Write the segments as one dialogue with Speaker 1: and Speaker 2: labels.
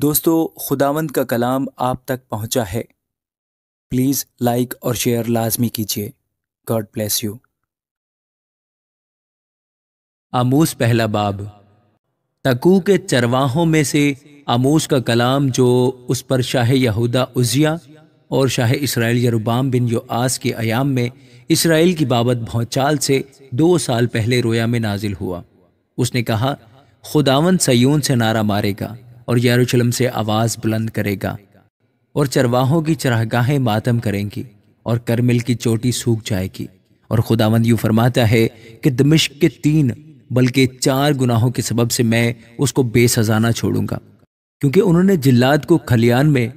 Speaker 1: दोस्तों खुदावंद का कलाम आप तक पहुंचा है प्लीज़ लाइक और शेयर लाजमी कीजिए गॉड ब्लेस यू आमोस पहला बाब तकू के चरवाहों में से आमोस का कलाम जो उस पर शाह यहूदा उजिया और शाह इसराइल यरुबाम बिन आस के अयाम में इसराइल की बाबत भौचाल से दो साल पहले रोया में नाजिल हुआ उसने कहा खुदावंत सयून से नारा मारेगा और यरूशलेम से आवाज़ बुलंद करेगा और चरवाहों की चरागाहें मातम करेंगी और करमिल की चोटी सूख जाएगी और खुदावंद यू फरमाता है कि दमिश्क के तीन बल्कि चार गुनाहों के सबब से मैं उसको बेसजाना छोड़ूंगा क्योंकि उन्होंने जिल्लाद को खलियान में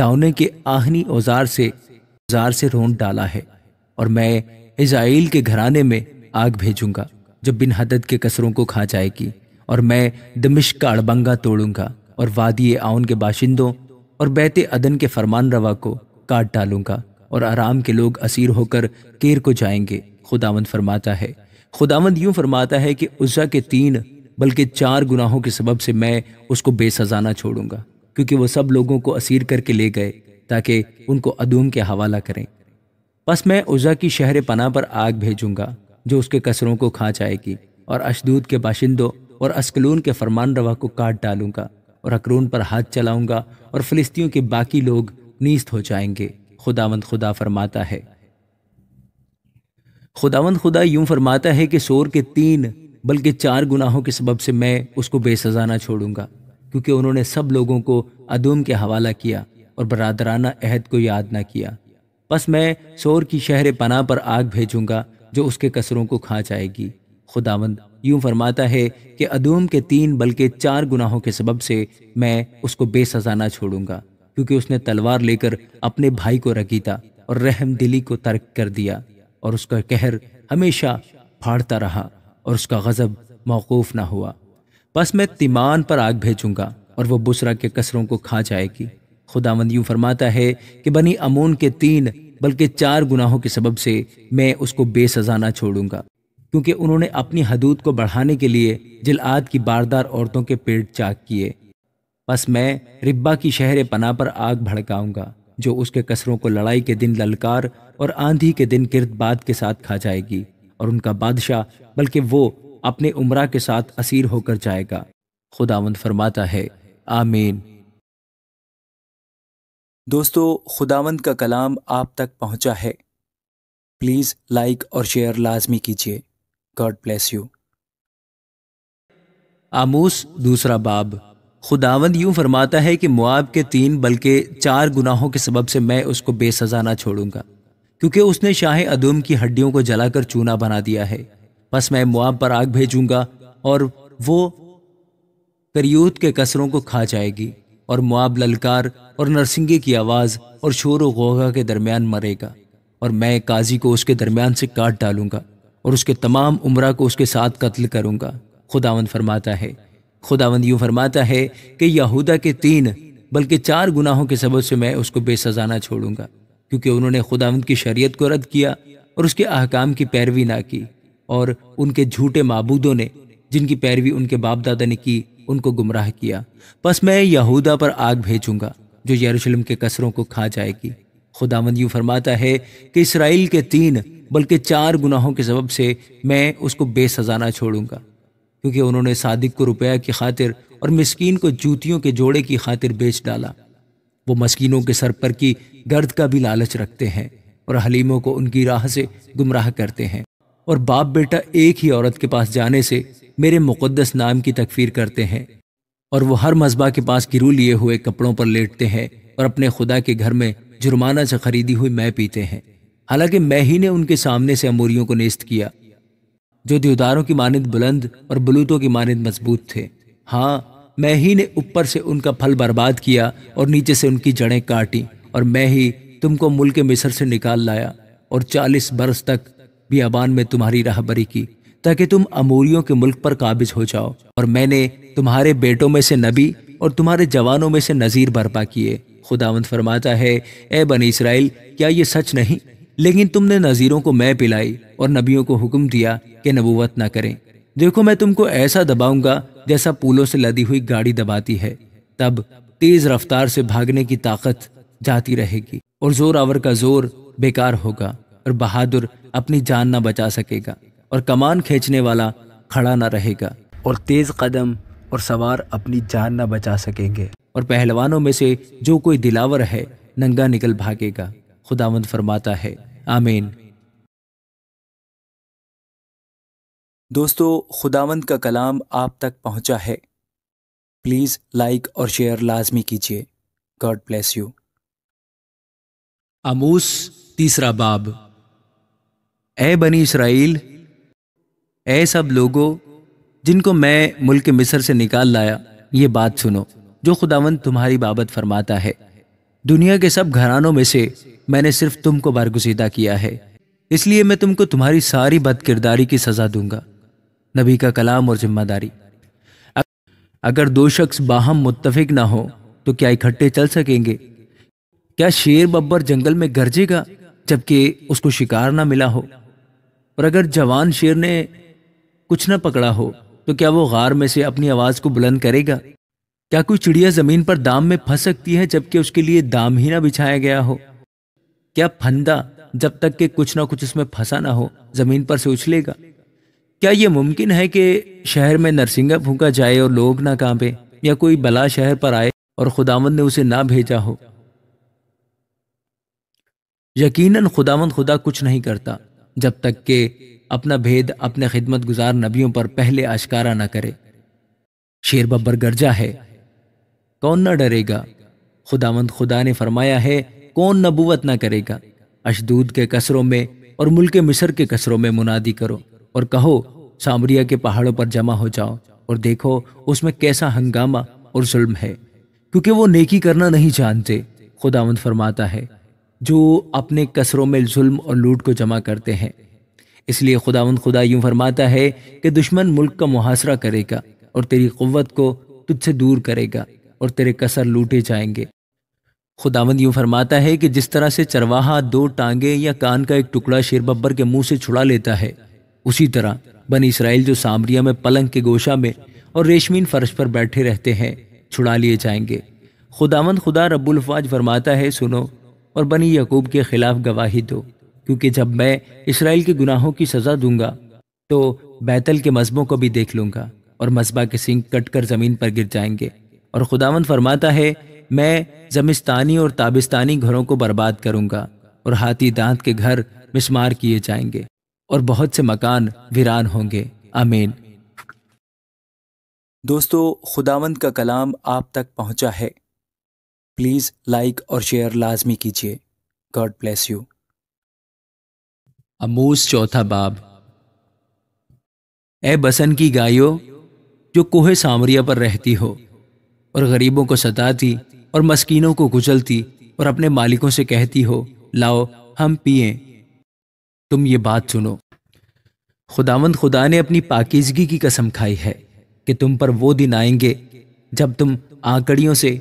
Speaker 1: दावने के आहनी औजार से औजार से रोन डाला है और मैं इसराइल के घराने में आग भेजूंगा जो बिन हदद के कसरों को खा जाएगी और मैं दमिश्क का अड़बंगा तोड़ूंगा और वादी आउन के बाशिंदों और बैत अदन के फरमान रवा को काट डालूंगा और आराम के लोग असीर होकर केर को जाएंगे खुदावंद फरमाता है खुदावंद यूं फरमाता है कि उज़ा के तीन बल्कि चार गुनाहों के सबब से मैं उसको बेसजाना छोड़ूंगा क्योंकि वो सब लोगों को असीर करके ले गए ताकि उनको अदूम के हवाला करें बस मैं उज़ा की शहर पना पर आग भेजूंगा जो उसके कसरों को खा जाएगी और अशदूद के बाशिंदों और अस्कलून के फरमान रवा को काट डालूंगा और अकरून पर हाथ चलाऊंगा और फ़िलिस्तियों के बाकी लोग नीस्त हो जाएंगे खुदावंद खुदा फरमाता है खुदावंद खुदा यूं फरमाता है कि शोर के तीन बल्कि चार गुनाहों के सबब से मैं उसको बेसजा ना छोड़ूंगा क्योंकि उन्होंने सब लोगों को अदूम के हवाला किया और बरदराना अहद को याद ना किया बस मैं शोर की शहर पनाह पर आग भेजूंगा जो उसके कसरों को खा जाएगी खुदावंद यूं फरमाता है कि अदूम के तीन बल्कि चार गुनाहों के सबब से मैं उसको बेसजा ना छोड़ूंगा क्योंकि उसने तलवार लेकर अपने भाई को रगीता और रहम दिली को तर्क कर दिया और उसका कहर हमेशा फाड़ता रहा और उसका गज़ब मौकूफ़ ना हुआ बस मैं तिमान पर आग भेजूंगा और वह बुसरा के कसरों को खा जाएगी खुदावंद यूं फरमाता है कि बनी अमून के तीन बल्कि चार गुनाहों के सबब से मैं उसको बेसजा ना छोड़ूंगा क्योंकि उन्होंने अपनी हदूद को बढ़ाने के लिए जिलाद की बारदार औरतों के पेट चाक किए बस मैं रिब्बा की शहर पना पर आग भड़काऊंगा जो उसके कसरों को लड़ाई के दिन ललकार और आंधी के दिन गिरदबाद के साथ खा जाएगी और उनका बादशाह बल्कि वो अपने उम्र के साथ असीर होकर जाएगा खुदावंद फरमाता है आमीन दोस्तों खुदावंद का कलाम आप तक पहुंचा है प्लीज़ लाइक और शेयर लाजमी कीजिए गॉड ब्लेस यू आमूस दूसरा बाब खुदावंद यूं फरमाता है कि मुआब के तीन बल्कि चार गुनाहों के सबब से मैं उसको बेसज़ा ना छोड़ूंगा क्योंकि उसने शाह अदुम की हड्डियों को जलाकर चूना बना दिया है बस मैं मुआब पर आग भेजूंगा और वो करियूत के कसरों को खा जाएगी और मुआब ललकार और नरसिंगी की आवाज़ और शोर व गोगा के दरमियान मरेगा और मैं काजी को उसके दरमियान से काट डालूंगा और उसके तमाम उम्र को उसके साथ कत्ल करूँगा खुदावंद फरमाता है खुदावंद यूँ फरमाता है कि यहूदा के तीन बल्कि चार गुनाहों के सबब से मैं उसको बेसजाना छोड़ूंगा क्योंकि उन्होंने खुदावंद की शरीयत को रद्द किया और उसके अहकाम की पैरवी ना की और उनके झूठे मबूदों ने जिनकी पैरवी उनके बाप दादा ने की उनको गुमराह किया बस मैं यहूदा पर आग भेजूंगा जो यरूशलेम के कसरों को खा जाएगी खुदावंद यूँ फरमाता है कि इसराइल के तीन बल्कि चार गुनाहों के सबब से मैं उसको बेसजाना छोड़ूंगा क्योंकि उन्होंने सादिक को रुपया की खातिर और मस्किन को जूतियों के जोड़े की खातिर बेच डाला वो मस्किनों के सर पर की गर्द का भी लालच रखते हैं और हलीमों को उनकी राह से गुमराह करते हैं और बाप बेटा एक ही औरत के पास जाने से मेरे मुक़दस नाम की तकफीर करते हैं और वो हर मजबा के पास गिरू लिए हुए कपड़ों पर लेटते हैं और अपने खुदा के घर में जुर्माना से खरीदी हुई मैं पीते हैं हालांकि मैं ही ने उनके सामने से अमूरियों को नेस्त किया जो देवदारों की मानद बुलंद और बलूतों की मानद मजबूत थे हाँ मैं ही ने ऊपर से उनका फल बर्बाद किया और नीचे से उनकी जड़ें काटी और मैं ही तुमको मुल्क मिसर से निकाल लाया और चालीस बरस तक बियाबान में तुम्हारी राहबरी की ताकि तुम अमूरियों के मुल्क पर काबिज हो जाओ और मैंने तुम्हारे बेटों में से नबी और तुम्हारे जवानों में से नज़ीर बर्पा किए खुदावंत फरमाता है ए बन इसराइल क्या ये सच नहीं लेकिन तुमने नज़ीरों को मैं पिलाई और नबियों को हुक्म दिया कि नबूवत ना करें देखो मैं तुमको ऐसा दबाऊंगा जैसा पुलों से लदी हुई गाड़ी दबाती है तब तेज रफ्तार से भागने की ताकत जाती रहेगी और जोर आवर का जोर बेकार होगा और बहादुर अपनी जान ना बचा सकेगा और कमान खींचने वाला खड़ा ना रहेगा और तेज कदम और सवार अपनी जान ना बचा सकेंगे और पहलवानों में से जो कोई दिलावर है नंगा निकल भागेगा खुदावंद फरमाता है आमीन दोस्तों खुदावंद का कलाम आप तक पहुंचा है प्लीज़ लाइक और शेयर लाजमी कीजिए गॉड ब्लेस यू आमूस तीसरा बाब ए बनी इसराइल ए सब लोगों जिनको मैं मुल्क मिस्र से निकाल लाया ये बात सुनो जो खुदावंद तुम्हारी बाबत फरमाता है दुनिया के सब घरानों में से मैंने सिर्फ तुमको बारगुजीदा किया है इसलिए मैं तुमको तुम्हारी सारी बद किरदारी की सज़ा दूंगा नबी का कलाम और जिम्मेदारी अगर दो शख्स बाहम मुत्तफिक ना हो तो क्या इकट्ठे चल सकेंगे क्या शेर बब्बर जंगल में गरजेगा जबकि उसको शिकार ना मिला हो और अगर जवान शेर ने कुछ ना पकड़ा हो तो क्या वो गार में से अपनी आवाज़ को बुलंद करेगा क्या कोई चिड़िया जमीन पर दाम में फंस सकती है जबकि उसके लिए दाम ही ना बिछाया गया हो क्या फंदा जब तक के कुछ ना कुछ उसमें फंसा ना हो जमीन पर से उछलेगा क्या यह मुमकिन है कि शहर में नरसिंगा फूका जाए और लोग ना कांपे या कोई बला शहर पर आए और खुदावंद ने उसे ना भेजा हो यकीनन खुदावंद खुदा कुछ नहीं करता जब तक के अपना भेद अपने खिदमत गुजार नबियों पर पहले अशकारा ना करे शेर बब्बर गर्जा है कौन न डरेगा खुदावंद खुदा ने फरमाया है कौन नबूवत ना करेगा अशदूद के कसरों में और मुल्क मिस्र के कसरों में मुनादी करो और कहो सामरिया के पहाड़ों पर जमा हो जाओ और देखो उसमें कैसा हंगामा और जुल्म है क्योंकि वो नेकी करना नहीं जानते खुदावंद फरमाता है जो अपने कसरों में जुल्म और लूट को जमा करते हैं इसलिए खुदावंद खुदा यूं फरमाता है कि दुश्मन मुल्क का मुहासरा करेगा और तेरी कुत को तुझसे दूर करेगा और तेरे कसर लूटे जाएंगे खुदावंद यूं फरमाता है कि जिस तरह से चरवाहा दो टांगे या कान का एक टुकड़ा शेर बब्बर के मुंह से छुड़ा लेता है उसी तरह बन इसराइल जो सामरिया में पलंग के गोशा में और रेशमीन फर्श पर बैठे रहते हैं छुड़ा लिए जाएंगे खुदावंद खुदा रब्बुल्फाज फरमाता है सुनो और बनी यकूब के खिलाफ गवाही दो क्योंकि जब मैं इसराइल के गुनाहों की सज़ा दूंगा तो बैतल के मजबों को भी देख लूंगा और मजबा के सिंह कटकर ज़मीन पर गिर जाएंगे और खुदावंद फरमाता है मैं जमिस्तानी और ताबिस्तानी घरों को बर्बाद करूंगा और हाथी दांत के घर मिसमार किए जाएंगे और बहुत से मकान वीरान होंगे आमीन दोस्तों खुदावंद का कलाम आप तक पहुंचा है प्लीज़ लाइक और शेयर लाजमी कीजिए गॉड ब्लेस यू अमूस चौथा बाब ए बसन की गायो जो कोहे सामरिया पर रहती हो और गरीबों को सताती और मस्कीनों को कुचलती और अपने मालिकों से कहती हो लाओ हम पिए तुम ये बात सुनो खुदावंद खुदा ने अपनी पाकिजगी की कसम खाई है कि तुम पर वो दिन आएंगे जब तुम आंकड़ियों से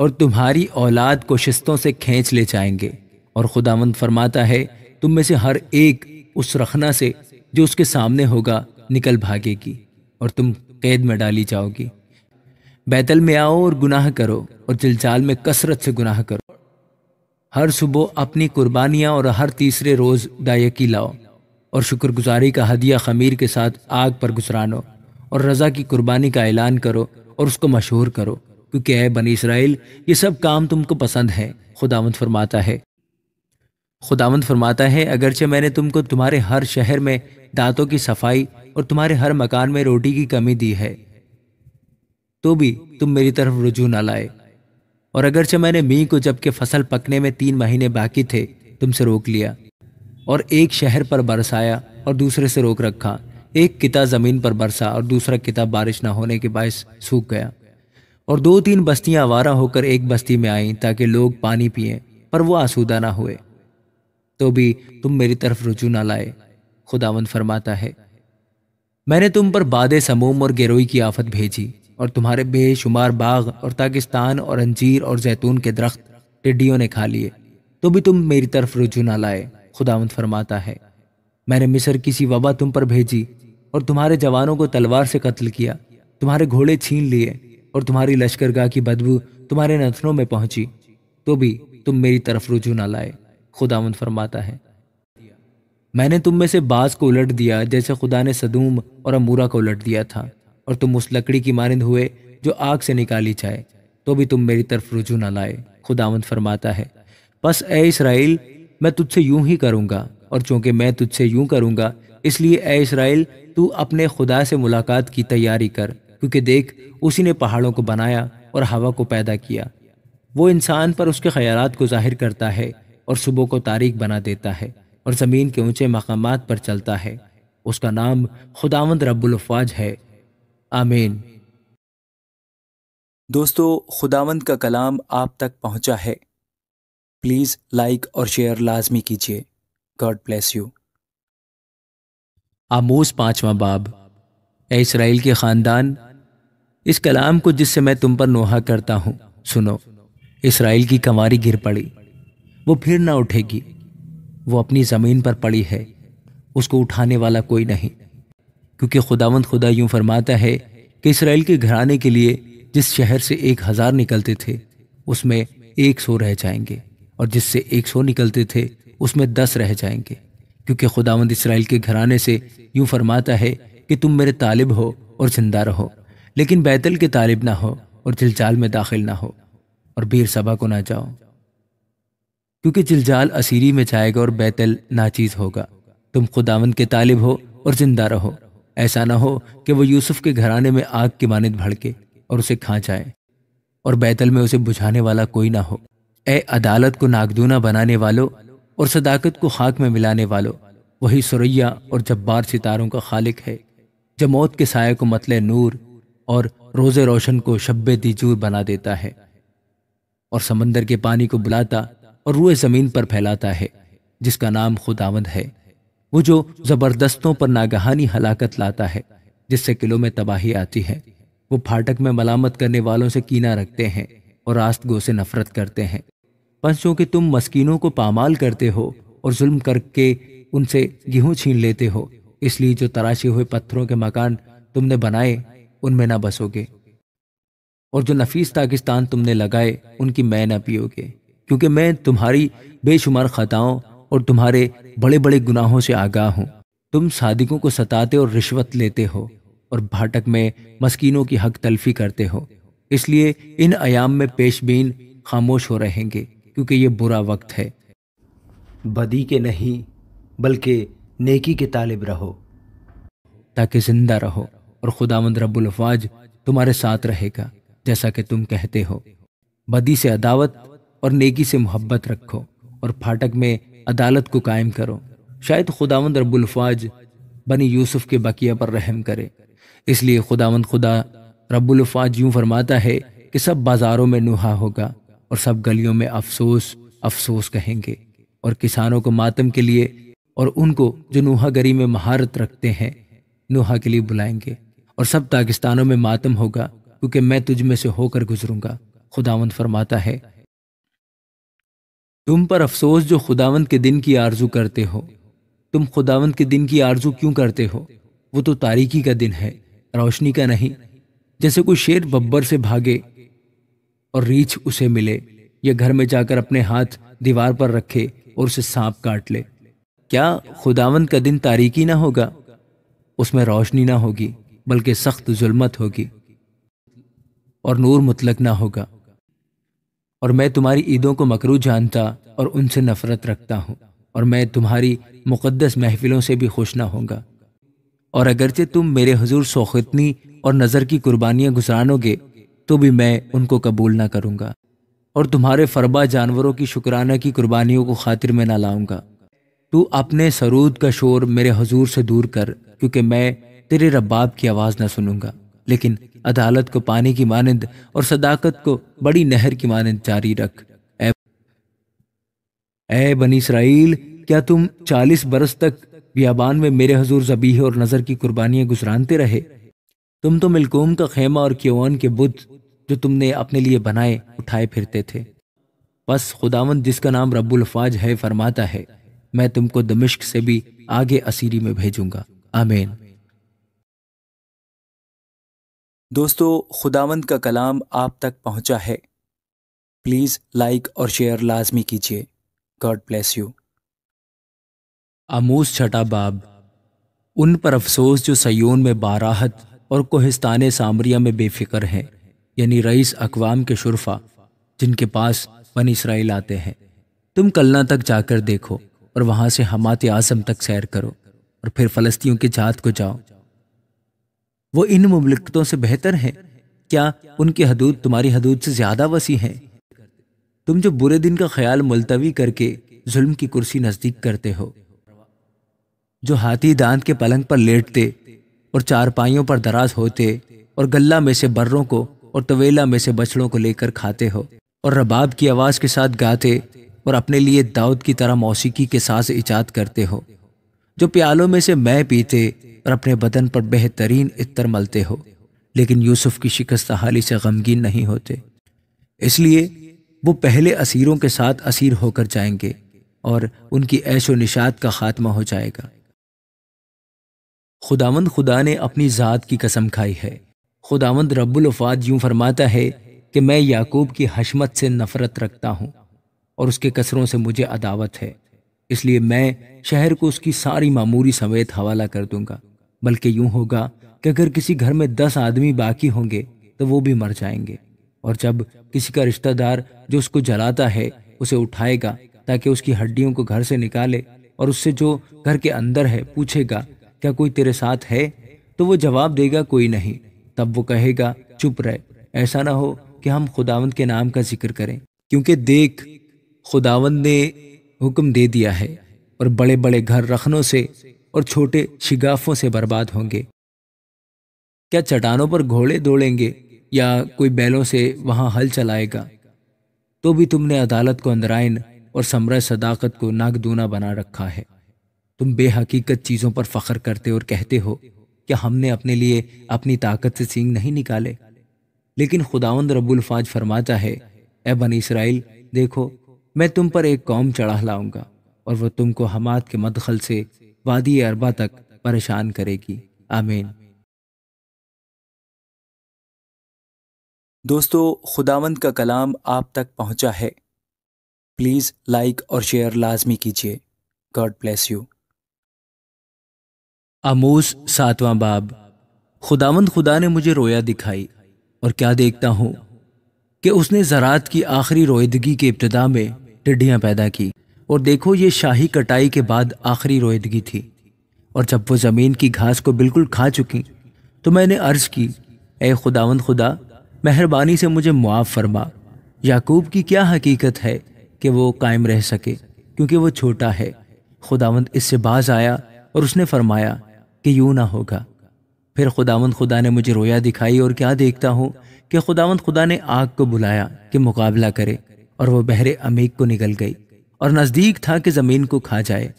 Speaker 1: और तुम्हारी औलाद को शिस्तों से खींच ले जाएंगे और खुदावंद फरमाता है तुम में से हर एक उस रखना से जो उसके सामने होगा निकल भागेगी और तुम कैद में डाली जाओगी बैतल में आओ और गुनाह करो और जिलजाल में कसरत से गुनाह करो हर सुबह अपनी कुर्बानियाँ और हर तीसरे रोज़ दायकी लाओ और शुक्रगुजारी का हदिया खमीर के साथ आग पर गुजरानो और रज़ा की कुर्बानी का ऐलान करो और उसको मशहूर करो क्योंकि ए बनी इसराइल ये सब काम तुमको पसंद है खुदावंत फरमाता है खुदावंत फरमाता है अगरचे मैंने तुमको तुम्हारे हर शहर में दांतों की सफाई और तुम्हारे हर मकान में रोटी की कमी दी है तो भी तुम मेरी तरफ रुझू ना लाए और अगरचे मैंने मी को जबकि फसल पकने में तीन महीने बाकी थे तुमसे रोक लिया और एक शहर पर बरसाया और दूसरे से रोक रखा एक किता ज़मीन पर बरसा और दूसरा किता बारिश ना होने के बायस सूख गया और दो तीन बस्तियां आवारा होकर एक बस्ती में आईं ताकि लोग पानी पिए पर वो आसूदा ना हुए तो भी तुम मेरी तरफ रुजू ना लाए खुदावंद फरमाता है मैंने तुम पर बादे समूम और गिरोई की आफत भेजी और तुम्हारे बेशुमार बाग और पाकिस्तान और अंजीर और जैतून के दरख्त टिड्डियों ने खा लिए तो भी तुम मेरी तरफ रुझू ना लाए खुदावंत फरमाता है मैंने मिस्र की सी वबा तुम पर भेजी और तुम्हारे जवानों को तलवार से कत्ल किया तुम्हारे घोड़े छीन लिए और तुम्हारी लश्करगाह की बदबू तुम्हारे नथनों में पहुंची तो भी तुम मेरी तरफ रुझू ना लाए खुदावंत फरमाता है मैंने तुम में से बाज को उलट दिया जैसे खुदा ने सदूम और अमूरा को उलट दिया था और तुम उस लकड़ी की मानंद हुए जो आग से निकाली जाए तो भी तुम मेरी तरफ रुझू न लाए खुदावंत फरमाता है बस ए इसराइल मैं तुझसे यूं ही करूँगा और चूंकि मैं तुझसे यूं करूंगा इसलिए ए इसराइल तू अपने खुदा से मुलाकात की तैयारी कर क्योंकि देख उसी ने पहाड़ों को बनाया और हवा को पैदा किया वो इंसान पर उसके ख्याल को जाहिर करता है और सुबह को तारीख बना देता है और ज़मीन के ऊंचे मकाम पर चलता है उसका नाम खुदावंद रबुल्फवाज है आमीन दोस्तों खुदावंद का कलाम आप तक पहुंचा है प्लीज़ लाइक और शेयर लाजमी कीजिए गॉड ब्लेस यू आमोस पांचवा बाब ए इसराइल के ख़ानदान इस कलाम को जिससे मैं तुम पर नोहा करता हूँ सुनो इसराइल की कंवारी गिर पड़ी वो फिर ना उठेगी वो अपनी ज़मीन पर पड़ी है उसको उठाने वाला कोई नहीं क्योंकि खुदावंद खुदा यूं फरमाता है कि इसराइल के घराने के लिए जिस शहर से एक हजार निकलते थे उसमें एक सौ रह जाएंगे और जिससे एक सौ निकलते थे उसमें दस रह जाएंगे क्योंकि खुदावंद इसराइल के घराने से यूं फरमाता है कि तुम मेरे तालिब हो और जिंदा रहो लेकिन बैतल के तालिब ना हो और जिलजाल में दाखिल ना हो और बीर सभा को ना जाओ क्योंकि जिलजाल असीरी में जाएगा और बैतल नाचीज होगा तुम खुदावंद के तालिब हो और जिंदा रहो ऐसा ना हो कि वो यूसुफ के घराने में आग की मानद भड़के और उसे खा जाए और बैतल में उसे बुझाने वाला कोई ना हो ए अदालत को नागदूना बनाने वालों और सदाकत को खाक में मिलाने वालों वही सुरैया और जब्बार सितारों का खालिक है जो मौत के साय को मतले नूर और रोजे रोशन को शब्बे दीजूर बना देता है और समंदर के पानी को बुलाता और रुए ज़मीन पर फैलाता है जिसका नाम खुदावंद है वो जो जबरदस्तों पर नागहानी हलाकत लाता है जिससे किलों में तबाही आती है वो फाटक में मलामत करने वालों से कीना रखते हैं और गो से नफरत करते हैं पंचों कि तुम मस्कीनों को पामाल करते हो और जुल्म करके उनसे गेहूँ छीन लेते हो इसलिए जो तराशे हुए पत्थरों के मकान तुमने बनाए उनमें ना बसोगे और जो नफीस पाकिस्तान तुमने लगाए उनकी मैं ना पियोगे क्योंकि मैं तुम्हारी बेशुमार खताओं और तुम्हारे बड़े बड़े गुनाहों से आगाह हूं तुम सादिकों को सताते और रिश्वत लेते हो और भाटक में मस्कीनों की हक तलफी करते हो इसलिए इन आयाम में पेशबीन खामोश हो रहेंगे क्योंकि ये बुरा वक्त है बदी के नहीं बल्कि नेकी के तालिब रहो ताकि जिंदा रहो और खुदामंद रबुलफाज तुम्हारे साथ रहेगा जैसा कि तुम कहते हो बदी से अदावत और नेकी से मोहब्बत रखो और फाटक में अदालत को कायम करो शायद खुदावंद रबुल्फाज बनी यूसुफ के बकिया पर रहम करे इसलिए खुदावंद खुदा रबुल्फाज यूं फरमाता है कि सब बाजारों में नुहा होगा और सब गलियों में अफसोस अफसोस कहेंगे और किसानों को मातम के लिए और उनको जो नुहागरी में महारत रखते हैं नुहा के लिए बुलाएंगे और सब पाकिस्तानों में मातम होगा क्योंकि मैं तुझ में से होकर गुजरूंगा खुदावंद फरमाता है तुम पर अफसोस जो खुदावंद के दिन की आरजू करते हो तुम खुदावंत के दिन की आरजू क्यों करते हो वो तो तारीकी का दिन है रोशनी का नहीं जैसे कोई शेर बब्बर से भागे और रीछ उसे मिले या घर में जाकर अपने हाथ दीवार पर रखे और उसे सांप काट ले क्या खुदावंत का दिन तारीकी ना होगा उसमें रोशनी ना होगी बल्कि सख्त जुल्मत होगी और नूर मुतलक ना होगा और मैं तुम्हारी ईदों को मकरू जानता और उनसे नफरत रखता हूँ और मैं तुम्हारी मुक़दस महफिलों से भी खुश ना होगा और अगरचे तुम मेरे हजूर सोखतनी और नज़र की कुर्बानियाँ गुजरानोगे तो भी मैं उनको कबूल ना करूँगा और तुम्हारे फरबा जानवरों की शुक्राना की कुर्बानियों को खातिर में ना लाऊंगा तू अपने सरूद का शोर मेरे हजूर से दूर कर क्योंकि मैं तेरे रब्बाब की आवाज़ ना सुनूंगा लेकिन अदालत को पानी की मानंद और सदाकत को बड़ी नहर की मानंद जारी रख ऐ बनी इसराइल क्या तुम चालीस बरस तक बियाबान में मेरे हजूर जबीह और नज़र की कुर्बानियां गुजरानते रहे तुम तो मिलकोम का खेमा और क्योन के बुद्ध जो तुमने अपने लिए बनाए उठाए फिरते थे बस खुदावंद जिसका नाम फाज है फरमाता है मैं तुमको दमिश्क से भी आगे असीरी में भेजूंगा आमेन दोस्तों खुदावंद का कलाम आप तक पहुंचा है प्लीज़ लाइक और शेयर लाजमी कीजिए गॉड ब्लेस यू आमूस छठा बाब उन पर अफसोस जो सयोन में बाराहत और कोहिस्तान सामरिया में बेफिक्र हैं यानी रईस अकवाम के शुरफा जिनके पास बन इसराइल आते हैं तुम कलना तक जाकर देखो और वहां से हमात आज़म तक सैर करो और फिर फ़लस्तियों की जात को जाओ वो इन मुमलकतों से बेहतर हैं क्या उनकी हदूद तुम्हारी हदूद से ज़्यादा वसी हैं तुम जो बुरे दिन का ख्याल मुलतवी करके जुल्म की कुर्सी नज़दीक करते हो जो हाथी दांत के पलंग पर लेटते और चारपाइयों पर दराज होते और गल्ला में से बर्रों को और तवेला में से बछड़ों को लेकर खाते हो और रबाब की आवाज़ के साथ गाते और अपने लिए दाऊद की तरह मौसीकी के साथ इजाद करते हो जो प्यालों में से मैं पीते और अपने बदन पर बेहतरीन इतर मलते हो लेकिन यूसुफ की शिकस्त हाली से गमगीन नहीं होते इसलिए वो पहले असीरों के साथ असीर होकर जाएंगे और उनकी ऐशो निषाद का खात्मा हो जाएगा खुदावंद खुदा ने अपनी ज़ात की कसम खाई है खुदावंद रबुलफाद यूं फरमाता है कि मैं याकूब की हशमत से नफरत रखता हूँ और उसके कसरों से मुझे अदावत है इसलिए मैं शहर को उसकी सारी मामूरी समेत हवाला कर दूंगा बल्कि यूं होगा कि अगर किसी घर में दस आदमी बाकी होंगे तो वो भी मर जाएंगे और जब किसी का रिश्तेदार जो उसको जलाता है उसे उठाएगा ताकि उसकी हड्डियों को घर से निकाले और उससे जो घर के अंदर है पूछेगा क्या कोई तेरे साथ है तो वो जवाब देगा कोई नहीं तब वो कहेगा चुप रहे ऐसा ना हो कि हम खुदावंद के नाम का जिक्र करें क्योंकि देख खुदावंद ने हुक्म दे दिया है और बड़े बड़े घर रखनों से और छोटे शिगाफों से बर्बाद होंगे क्या चट्टानों पर घोड़े दौड़ेंगे या कोई बैलों से वहां हल चलाएगा तो भी तुमने अदालत को अंदराइन और समर सदाकत को नागदूना बना रखा है तुम बेहकीकत चीज़ों पर फख्र करते और कहते हो क्या हमने अपने लिए अपनी ताकत से सींग नहीं निकाले लेकिन खुदावंद रबुल्फाज फरमाता है ए बन इसराइल देखो मैं तुम पर एक कौम चढ़ा लाऊंगा और वह तुमको हमाद के मदखल से वादी अरबा तक परेशान करेगी आमीन दोस्तों खुदावंद का कलाम आप तक पहुंचा है प्लीज़ लाइक और शेयर लाजमी कीजिए गॉड ब्लेस यू आमोस सातवां बाब खुदावंद खुदा ने मुझे रोया दिखाई और क्या देखता हूँ कि उसने ज़रात की आखिरी रोयदगी के इब्तदा में टिड्डियाँ पैदा की और देखो ये शाही कटाई के बाद आखिरी रोहिदगी थी और जब वो ज़मीन की घास को बिल्कुल खा चुकी तो मैंने अर्ज़ की ए खुदावंद खुदा मेहरबानी से मुझे मुआफ़ फरमा याकूब की क्या हकीकत है कि वो कायम रह सके क्योंकि वो छोटा है खुदावंद इससे बाज आया और उसने फरमाया कि यूं ना होगा फिर खुदावंद खुदा ने मुझे रोया दिखाई और क्या देखता हूँ कि खुदावंद खुदा ने आग को बुलाया कि मुकाबला करे और वो बहरे अमीक को निकल गई और नज़दीक था कि ज़मीन को खा जाए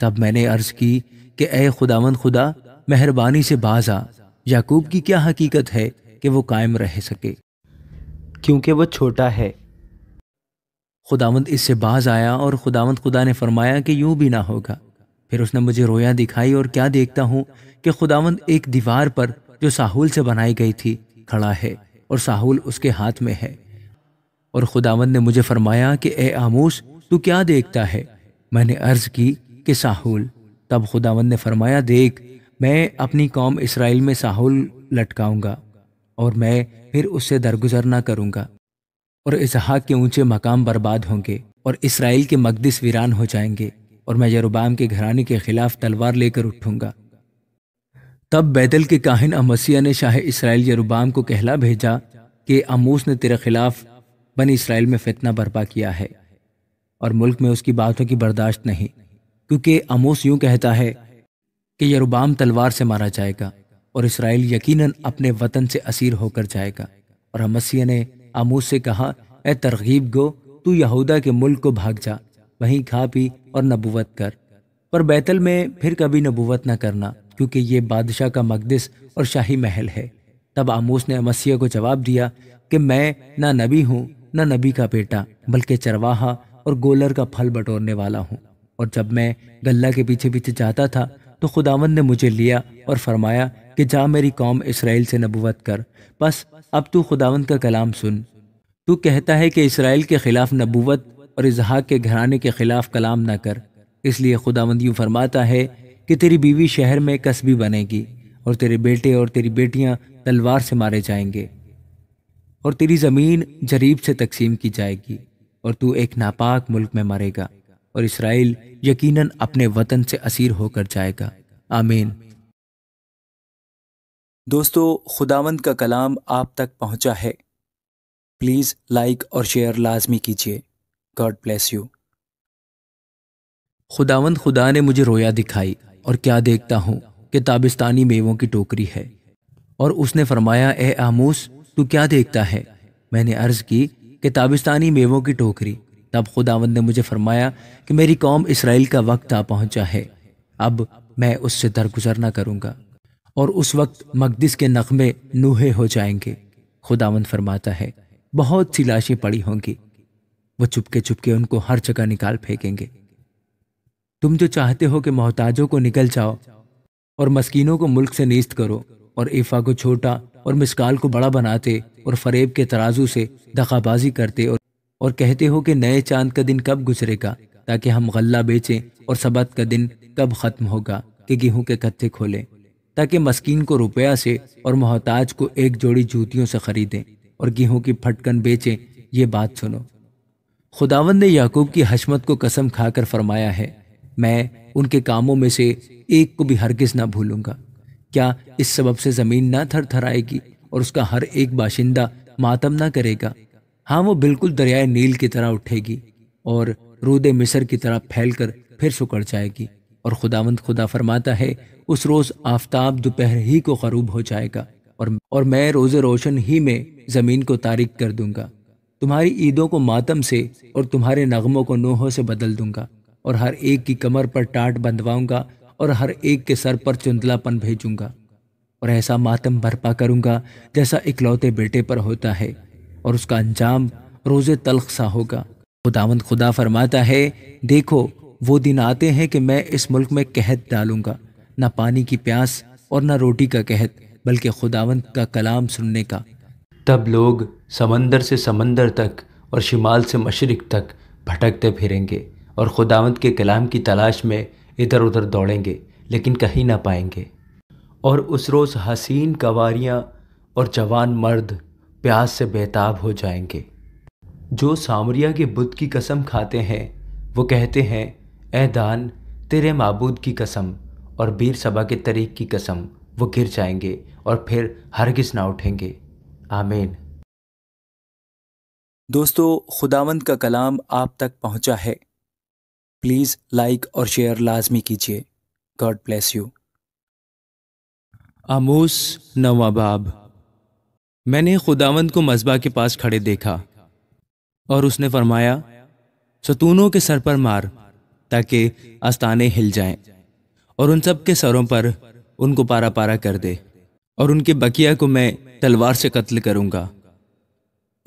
Speaker 1: तब मैंने अर्ज की कि ए खुदावन खुदा मेहरबानी से बाज आ याकूब की क्या हकीकत है कि वो कायम रह सके क्योंकि वो छोटा है खुदावंद इससे बाज आया और खुदावंद खुदा ने फरमाया कि यूं भी ना होगा फिर उसने मुझे रोया दिखाई और क्या देखता हूं कि खुदावंद एक दीवार पर जो साहुल से बनाई गई थी खड़ा है और साहुल उसके हाथ में है और खुदावंद ने मुझे फरमाया कि ए आमोस तू क्या देखता है मैंने अर्ज की कि साहुल तब खुदावंद ने फरमाया देख मैं अपनी कौम इसराइल में साहुल लटकाऊंगा और मैं फिर उससे दरगुजर ना करूंगा और इसहाक के ऊंचे मकाम बर्बाद होंगे और इसराइल के मकदस वीरान हो जाएंगे और मैं यरुबाम के घराने के खिलाफ तलवार लेकर उठूंगा तब बैदल के काहिन अमसिया ने शाह इसराइल यरुबाम को कहला भेजा कि आमूस ने तेरे खिलाफ बनी इसराइल में फितना बर्पा किया है और मुल्क में उसकी बातों की बर्दाश्त नहीं क्योंकि अमोस यूं कहता है कि यरुबाम तलवार से मारा जाएगा और इसराइल यकीनन अपने वतन से असीर होकर जाएगा और हमसिया ने आमोस से कहा ए तरगीब गो तू यहूदा के मुल्क को भाग जा वहीं खा पी और नबूवत कर पर बैतल में फिर कभी नबूवत न करना क्योंकि ये बादशाह का मकदस और शाही महल है तब आमोस ने अमसिया को जवाब दिया कि मैं ना नबी हूँ न नबी का बेटा बल्कि चरवाहा और गोलर का फल बटोरने वाला हूँ और जब मैं गल्ला के पीछे पीछे जाता था तो खुदावन ने मुझे लिया और फरमाया कि जा मेरी कौम इसराइल से नबूवत कर बस अब तू खुदावन का कलाम सुन तू कहता है कि इसराइल के खिलाफ नबूवत और इजहाक के घराने के खिलाफ कलाम ना कर इसलिए खुदावंद यूँ फरमाता है कि तेरी बीवी शहर में कस्बी बनेगी और तेरे बेटे और तेरी बेटियां तलवार से मारे जाएंगे और तेरी ज़मीन जरीब से तकसीम की जाएगी और तू एक नापाक मुल्क में मरेगा और इसराइल यकीनन अपने वतन से असीर होकर जाएगा आमीन दोस्तों खुदावंद का कलाम आप तक पहुंचा है प्लीज़ लाइक और शेयर लाजमी कीजिए गॉड ब्लेस यू खुदावंद खुदा ने मुझे रोया दिखाई और क्या देखता हूं कि ताबिस्तानी मेवों की टोकरी है और उसने फरमाया ए आमूस तू क्या देखता है मैंने अर्ज की कि ताबिस्तानी मेवों की टोकरी तब खुदावंद ने मुझे फरमाया कि मेरी कौम इसराइल का वक्त आ पहुंचा है अब मैं उससे दरगुजर ना करूंगा और उस वक्त मकदिस के नखमे नूहे हो जाएंगे खुदावंद फरमाता है बहुत सी लाशें पड़ी होंगी वो चुपके चुपके उनको हर जगह निकाल फेंकेंगे तुम जो चाहते हो कि मोहताजों को निकल जाओ और मस्कीनों को मुल्क से नीस्त करो और ईफा को छोटा और मिसकाल को बड़ा बनाते और फरेब के तराजू से दखाबाजी करते और और कहते हो कि नए चांद का दिन कब गुजरेगा ताकि हम गल्ला बेचें और सबत का दिन कब ख़त्म होगा कि गेहूं के कत्थे खोलें ताकि मस्किन को रुपया से और मोहताज को एक जोड़ी जूतियों से खरीदें और गेहूं की फटकन बेचें ये बात सुनो खुदावन ने याकूब की हशमत को कसम खाकर फरमाया है मैं उनके कामों में से एक को भी हरगिज ना भूलूंगा क्या इस सबब से ज़मीन न थर थर आएगी और उसका हर एक बाशिंदा मातम न करेगा हाँ वो बिल्कुल दरियाए नील की तरह उठेगी और रूद मिसर की तरह फैल कर फिर सुकड़ जाएगी और खुदावंद खुदा फरमाता है उस रोज़ आफ्ताब दोपहर ही को गरूब हो जाएगा और और मैं रोज़ रोशन ही में ज़मीन को तारिक कर दूंगा तुम्हारी ईदों को मातम से और तुम्हारे नगमों को नोहों से बदल दूंगा और हर एक की कमर पर टाट बंधवाऊंगा और हर एक के सर पर चुंदलापन भेजूंगा और ऐसा मातम भरपा करूंगा जैसा इकलौते बेटे पर होता है और उसका अंजाम रोज़े तलख सा होगा खुदावंद खुदा फरमाता है देखो वो दिन आते हैं कि मैं इस मुल्क में कहत डालूंगा ना पानी की प्यास और ना रोटी का कहत बल्कि खुदावंत का कलाम सुनने का तब लोग समंदर से समंदर तक और शिमाल से मशरक तक भटकते फिरेंगे और खुदावंत के कलाम की तलाश में इधर उधर दौड़ेंगे लेकिन कहीं ना पाएंगे और उस रोज़ हसीन कवारियाँ और जवान मर्द प्यास से बेताब हो जाएंगे जो सामरिया के बुद्ध की कसम खाते हैं वो कहते हैं ए दान तेरे मबूद की कसम और बीर सभा के तरीक की कसम वो गिर जाएंगे और फिर हरगिज ना उठेंगे आमीन दोस्तों खुदावंद का कलाम आप तक पहुंचा है प्लीज़ लाइक और शेयर लाजमी कीजिए गॉड ब्लेस यू आमोस नवा बाब मैंने खुदावंद को मजबा के पास खड़े देखा और उसने फरमाया सतूनों के सर पर मार ताकि आस्ताने हिल जाएं और उन सब के सरों पर उनको पारा पारा कर दे और उनके बकिया को मैं तलवार से कत्ल करूंगा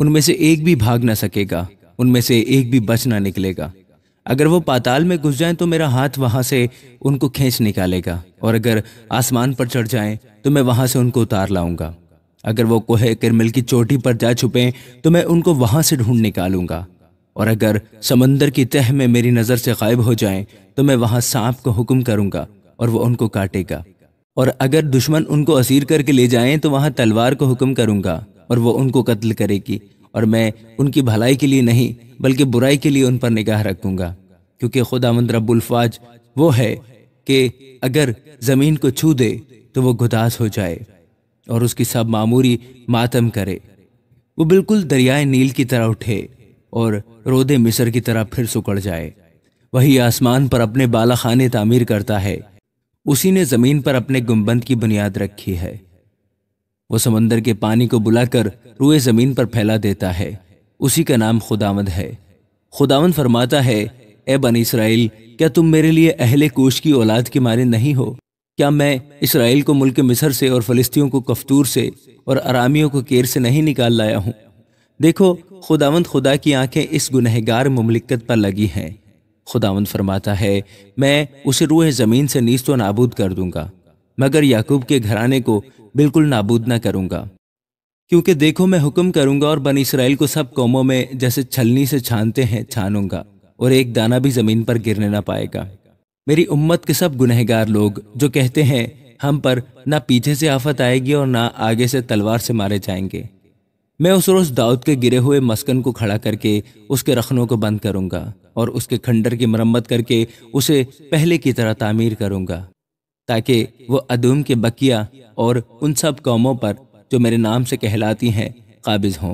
Speaker 1: उनमें से एक भी भाग ना सकेगा उनमें से एक भी बच ना निकलेगा अगर वो पाताल में घुस जाएं तो मेरा हाथ वहां से उनको खींच निकालेगा और अगर आसमान पर चढ़ जाएं तो मैं वहां से उनको उतार लाऊंगा अगर वो कोहे किरमिल की चोटी पर जा छुपें तो मैं उनको वहां से ढूंढ निकालूंगा और अगर समंदर की तह में मेरी नज़र से गायब हो जाएं तो मैं वहां सांप को हुक्म करूंगा और वो उनको काटेगा और अगर दुश्मन उनको असीर करके ले जाएं तो वहां तलवार को हुक्म करूंगा और वो उनको कत्ल करेगी और मैं उनकी भलाई के लिए नहीं बल्कि बुराई के लिए उन पर निगाह रखूंगा क्योंकि खुदा मंद रबुल्फाज वो है कि अगर ज़मीन को छू दे तो वो गुदास हो जाए और उसकी सब मामूरी मातम करे वो बिल्कुल दरियाए नील की तरह उठे और रोदे मिसर की तरह फिर सुकड़ जाए वही आसमान पर अपने बाला खाने तामीर करता है उसी ने ज़मीन पर अपने गुम्बंद की बुनियाद रखी है वो समंदर के पानी को बुलाकर रुए ज़मीन पर फैला देता है उसी का नाम खुदावंद है खुदावंद फरमाता है ए बन इसराइल क्या तुम मेरे लिए अहले कोश की औलाद के मारे नहीं हो क्या मैं इसराइल को मुल्क मिस्र से और फ़लस्तियों को कफ्तूर से और आरामियों को केर से नहीं निकाल लाया हूँ देखो खुदावंद खुदा की आंखें इस गुनहगार ममलिकत पर लगी हैं खुदावंद फरमाता है मैं उसे रूह ज़मीन से नीज नाबूद कर दूंगा मगर याकूब के घराने को बिल्कुल नाबूद ना करूंगा क्योंकि देखो मैं हुक्म करूंगा और बन इसराइल को सब कौमों में जैसे छलनी से छानते हैं छानूंगा और एक दाना भी ज़मीन पर गिरने ना पाएगा मेरी उम्मत के सब गुनहगार लोग जो कहते हैं हम पर ना पीछे से आफत आएगी और ना आगे से तलवार से मारे जाएंगे मैं उस रोज़ दाऊद के गिरे हुए मस्कन को खड़ा करके उसके रखनों को बंद करूंगा और उसके खंडर की मरम्मत करके उसे पहले की तरह तामीर करूंगा ताकि वो अदूम के बकिया और उन सब कौमों पर जो मेरे नाम से कहलाती हैं काबिज हों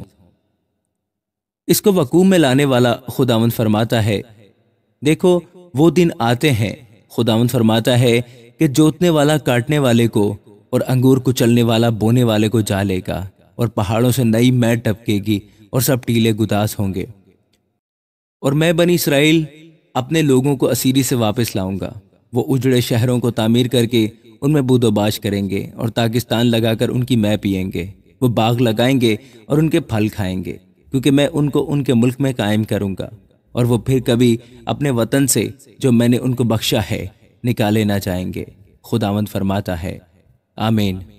Speaker 1: इसको वकूम में लाने वाला खुदावन फरमाता है देखो वो दिन आते हैं खुदावन फरमाता है कि जोतने वाला काटने वाले को और अंगूर को चलने वाला बोने वाले को जा लेगा और पहाड़ों से नई मैट टपकेगी और सब टीले गुदास होंगे और मैं बनी इसराइल अपने लोगों को असीरी से वापस लाऊंगा वो उजड़े शहरों को तामीर करके उनमें बूदोबाश करेंगे और पाकिस्तान लगाकर उनकी मैं पियेंगे वो बाग लगाएंगे और उनके फल खाएंगे क्योंकि मैं उनको उनके मुल्क में कायम करूँगा और वो फिर कभी अपने वतन से जो मैंने उनको बख्शा है निकाले ना जाएंगे खुदावंद फरमाता है आमीन